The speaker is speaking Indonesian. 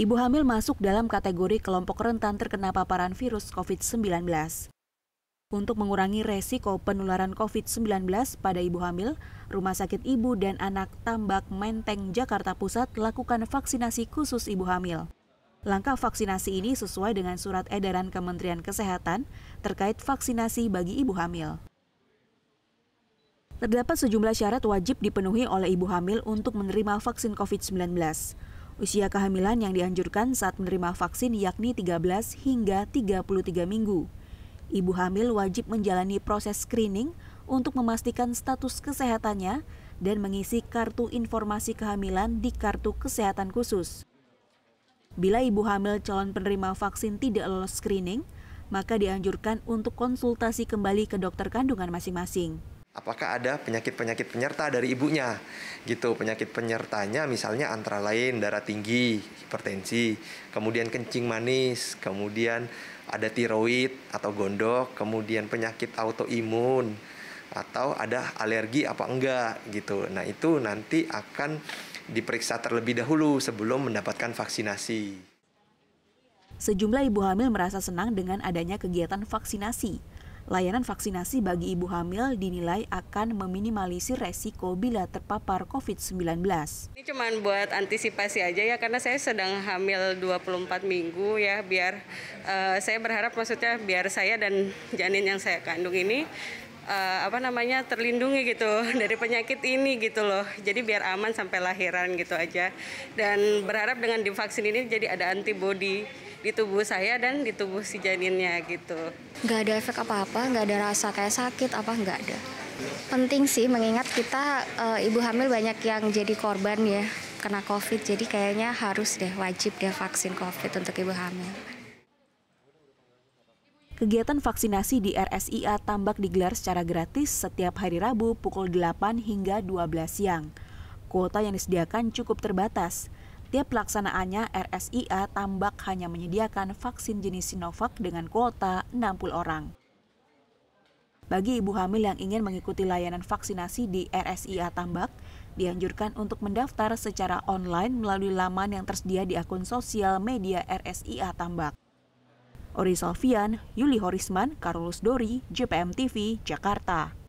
ibu hamil masuk dalam kategori kelompok rentan terkena paparan virus COVID-19. Untuk mengurangi resiko penularan COVID-19 pada ibu hamil, Rumah Sakit Ibu dan Anak Tambak Menteng Jakarta Pusat lakukan vaksinasi khusus ibu hamil. Langkah vaksinasi ini sesuai dengan surat edaran Kementerian Kesehatan terkait vaksinasi bagi ibu hamil. Terdapat sejumlah syarat wajib dipenuhi oleh ibu hamil untuk menerima vaksin COVID-19. Usia kehamilan yang dianjurkan saat menerima vaksin yakni 13 hingga 33 minggu. Ibu hamil wajib menjalani proses screening untuk memastikan status kesehatannya dan mengisi kartu informasi kehamilan di kartu kesehatan khusus. Bila ibu hamil calon penerima vaksin tidak lolos screening, maka dianjurkan untuk konsultasi kembali ke dokter kandungan masing-masing apakah ada penyakit-penyakit penyerta dari ibunya gitu penyakit penyertanya misalnya antara lain darah tinggi hipertensi kemudian kencing manis kemudian ada tiroid atau gondok kemudian penyakit autoimun atau ada alergi apa enggak gitu nah itu nanti akan diperiksa terlebih dahulu sebelum mendapatkan vaksinasi Sejumlah ibu hamil merasa senang dengan adanya kegiatan vaksinasi layanan vaksinasi bagi ibu hamil dinilai akan meminimalisir resiko bila terpapar COVID-19. Ini cuma buat antisipasi aja ya, karena saya sedang hamil 24 minggu ya, biar uh, saya berharap maksudnya biar saya dan janin yang saya kandung ini uh, apa namanya terlindungi gitu dari penyakit ini gitu loh. Jadi biar aman sampai lahiran gitu aja. Dan berharap dengan divaksin ini jadi ada antibodi di tubuh saya dan di tubuh si janinnya gitu. Nggak ada efek apa-apa, nggak ada rasa kayak sakit apa nggak ada. Penting sih mengingat kita e, ibu hamil banyak yang jadi korban ya kena COVID, jadi kayaknya harus deh wajib deh vaksin COVID untuk ibu hamil. Kegiatan vaksinasi di RSIA Tambak digelar secara gratis setiap hari Rabu pukul 8 hingga 12 siang. Kuota yang disediakan cukup terbatas, Tiap pelaksanaannya RSIA Tambak hanya menyediakan vaksin jenis Sinovac dengan kuota 60 orang. Bagi ibu hamil yang ingin mengikuti layanan vaksinasi di RSIA Tambak, dianjurkan untuk mendaftar secara online melalui laman yang tersedia di akun sosial media RSIA Tambak. Ori Salvian, Yuli Horisman, Karolus Dori, JPM TV, Jakarta.